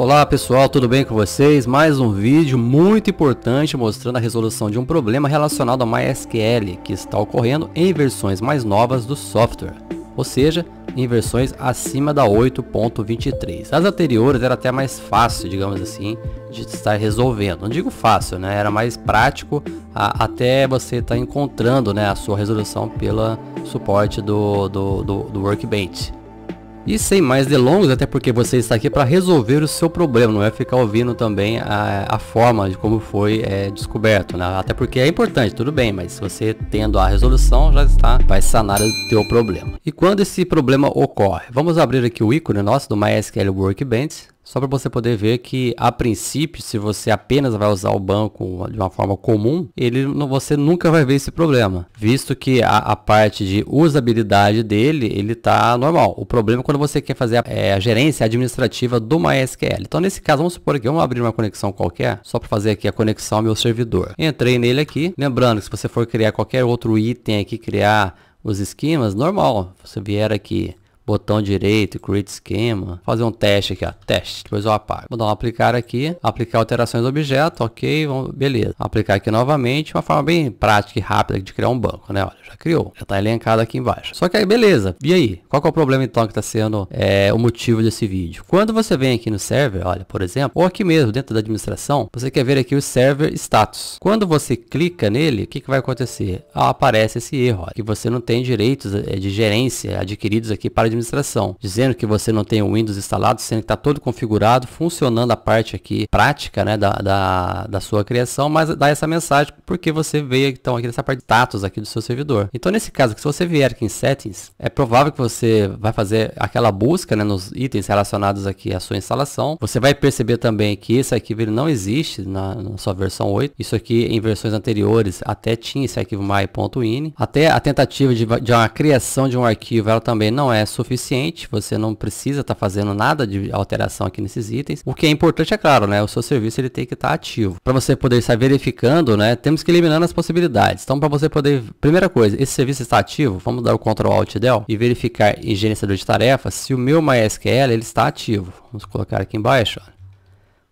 Olá pessoal, tudo bem com vocês? Mais um vídeo muito importante mostrando a resolução de um problema relacionado a MySQL que está ocorrendo em versões mais novas do software, ou seja, em versões acima da 8.23. As anteriores era até mais fácil, digamos assim, de estar resolvendo. Não digo fácil, né? Era mais prático a, até você estar tá encontrando né, a sua resolução pela suporte do, do, do, do Workbench. E sem mais delongas, até porque você está aqui para resolver o seu problema, não é ficar ouvindo também a, a forma de como foi é, descoberto, né? Até porque é importante, tudo bem, mas você tendo a resolução já está, vai sanar o teu problema. E quando esse problema ocorre? Vamos abrir aqui o ícone nosso do MySQL Workbench. Só para você poder ver que, a princípio, se você apenas vai usar o banco de uma forma comum, ele, você nunca vai ver esse problema, visto que a, a parte de usabilidade dele, ele está normal. O problema é quando você quer fazer a, é, a gerência administrativa do MySQL. Então, nesse caso, vamos supor que vamos abrir uma conexão qualquer, só para fazer aqui a conexão ao meu servidor. Entrei nele aqui, lembrando que se você for criar qualquer outro item aqui, criar os esquemas, normal, você vier aqui botão direito, create schema, fazer um teste aqui, ó, teste, depois eu apago. Vou dar um aplicar aqui, aplicar alterações do objeto, ok, vamos, beleza. Aplicar aqui novamente, uma forma bem prática e rápida de criar um banco, né, olha, já criou, já tá elencado aqui embaixo. Só que aí, beleza, e aí, qual é o problema então que está sendo é, o motivo desse vídeo? Quando você vem aqui no server, olha, por exemplo, ou aqui mesmo, dentro da administração, você quer ver aqui o server status. Quando você clica nele, o que, que vai acontecer? Ah, aparece esse erro, ó, que você não tem direitos é, de gerência adquiridos aqui para administração, dizendo que você não tem o Windows instalado, sendo que está todo configurado, funcionando a parte aqui prática né, da, da, da sua criação, mas dá essa mensagem porque você veio então aqui nessa parte de status aqui do seu servidor. Então nesse caso, que se você vier aqui em settings, é provável que você vai fazer aquela busca né, nos itens relacionados aqui à sua instalação. Você vai perceber também que esse arquivo ele não existe na, na sua versão 8. Isso aqui em versões anteriores até tinha esse arquivo my.ini. Até a tentativa de, de uma criação de um arquivo ela também não é suficiente suficiente, você não precisa estar tá fazendo nada de alteração aqui nesses itens. O que é importante, é claro, né? O seu serviço ele tem que estar tá ativo. Para você poder estar verificando, né? Temos que eliminar as possibilidades. Então, para você poder, primeira coisa, esse serviço está ativo, vamos dar o Ctrl Alt Del e verificar em gerenciador de tarefas se o meu MySQL ele está ativo. Vamos colocar aqui embaixo,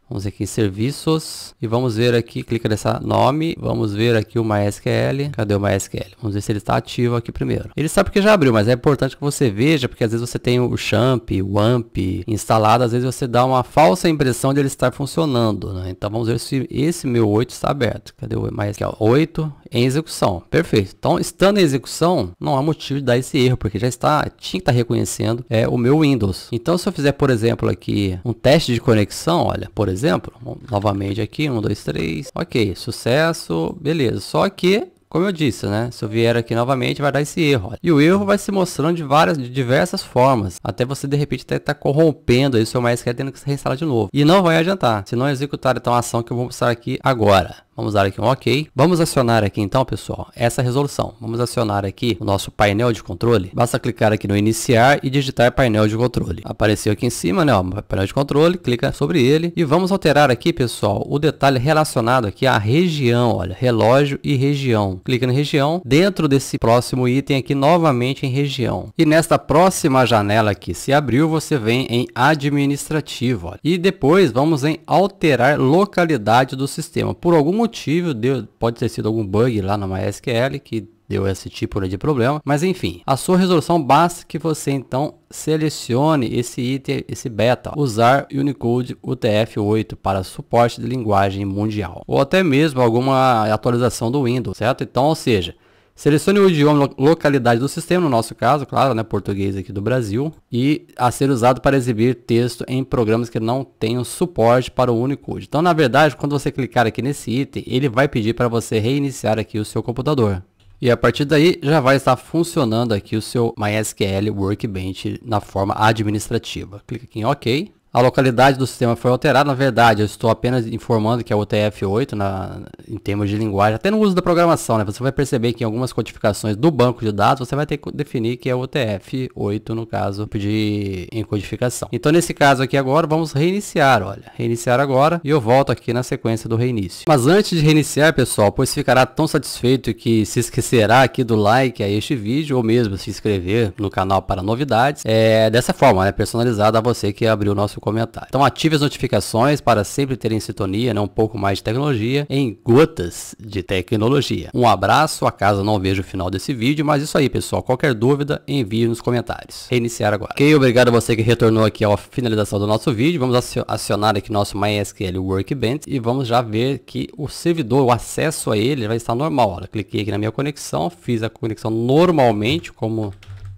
Vamos aqui em serviços e vamos ver aqui, clica nessa nome, vamos ver aqui o MySQL. Cadê o MySQL? Vamos ver se ele está ativo aqui primeiro. Ele está porque já abriu, mas é importante que você veja, porque às vezes você tem o champ, o amp instalado, às vezes você dá uma falsa impressão de ele estar funcionando, né? Então vamos ver se esse meu 8 está aberto. Cadê o MySQL? 8, é em execução. Perfeito. Então, estando em execução, não há motivo de dar esse erro, porque já está, tinha que estar reconhecendo é, o meu Windows. Então, se eu fizer, por exemplo, aqui um teste de conexão, olha, por exemplo, novamente aqui, 1, 2, 3, ok, sucesso, beleza. Só que como eu disse, né? Se eu vier aqui novamente, vai dar esse erro. Olha. E o erro vai se mostrando de várias, de diversas formas. Até você, de repente, estar tá, tá corrompendo aí o seu MySQL tendo que se reinstalar de novo. E não vai adiantar, se não executar então a ação que eu vou mostrar aqui agora. Vamos dar aqui um OK. Vamos acionar aqui então, pessoal, essa resolução. Vamos acionar aqui o nosso painel de controle. Basta clicar aqui no iniciar e digitar painel de controle. Apareceu aqui em cima, né, ó, painel de controle, clica sobre ele e vamos alterar aqui, pessoal, o detalhe relacionado aqui à região, olha, relógio e região. Clica em região, dentro desse próximo item aqui novamente em região. E nesta próxima janela aqui, se abriu, você vem em administrativo, olha. E depois vamos em alterar localidade do sistema. Por algum motivo deu, pode ter sido algum bug lá na MySQL que deu esse tipo de problema, mas enfim, a sua resolução basta que você então selecione esse item, esse beta, usar Unicode UTF-8 para suporte de linguagem mundial, ou até mesmo alguma atualização do Windows, certo? Então, ou seja, Selecione o idioma localidade do sistema, no nosso caso, claro, né, português aqui do Brasil, e a ser usado para exibir texto em programas que não tenham suporte para o Unicode. Então, na verdade, quando você clicar aqui nesse item, ele vai pedir para você reiniciar aqui o seu computador. E a partir daí já vai estar funcionando aqui o seu MySQL Workbench na forma administrativa. Clica aqui em OK a localidade do sistema foi alterada, na verdade, eu estou apenas informando que é o 8 em termos de linguagem, até no uso da programação, né? Você vai perceber que em algumas codificações do banco de dados, você vai ter que definir que é o 8 no caso de encodificação. Então, nesse caso aqui agora, vamos reiniciar, olha, reiniciar agora e eu volto aqui na sequência do reinício. Mas antes de reiniciar, pessoal, pois ficará tão satisfeito que se esquecerá aqui do like a este vídeo ou mesmo se inscrever no canal para novidades. É dessa forma, né? Personalizada a você que abriu o nosso comentário. Então ative as notificações para sempre terem sintonia, né, um pouco mais de tecnologia, em gotas de tecnologia. Um abraço, acaso não veja o final desse vídeo, mas isso aí pessoal, qualquer dúvida envie nos comentários. Reiniciar agora. Ok, obrigado a você que retornou aqui à finalização do nosso vídeo, vamos acionar aqui nosso MySQL Workbench e vamos já ver que o servidor, o acesso a ele vai estar normal. cliquei aqui na minha conexão, fiz a conexão normalmente, como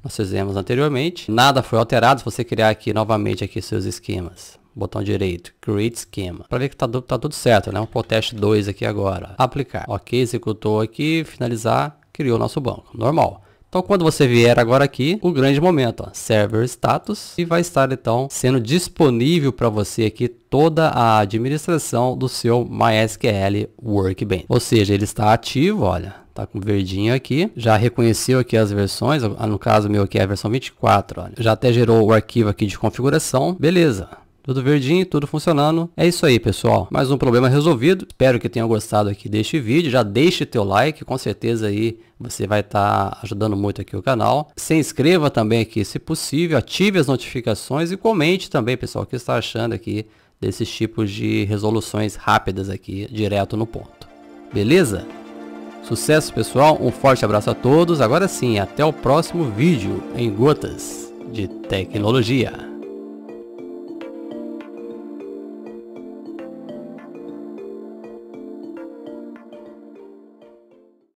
nós fizemos anteriormente. Nada foi alterado, se você criar aqui novamente aqui seus esquemas. Botão direito, Create Schema. Para ver que está tá tudo certo, né? Um protesto 2 aqui agora. Aplicar. Ok, executou aqui, finalizar, criou nosso banco. Normal. Então, quando você vier agora aqui, o grande momento, ó, Server Status, e vai estar, então, sendo disponível para você aqui toda a administração do seu MySQL Workbench. Ou seja, ele está ativo, olha, tá com verdinho aqui, já reconheceu aqui as versões, no caso meu aqui é a versão 24, olha. já até gerou o arquivo aqui de configuração, beleza. Tudo verdinho, tudo funcionando. É isso aí, pessoal. Mais um problema resolvido. Espero que tenham gostado aqui deste vídeo. Já deixe teu like, com certeza aí você vai estar tá ajudando muito aqui o canal. Se inscreva também aqui, se possível. Ative as notificações e comente também, pessoal, o que está achando aqui desses tipos de resoluções rápidas aqui, direto no ponto. Beleza? Sucesso pessoal, um forte abraço a todos. Agora sim, até o próximo vídeo em Gotas de Tecnologia.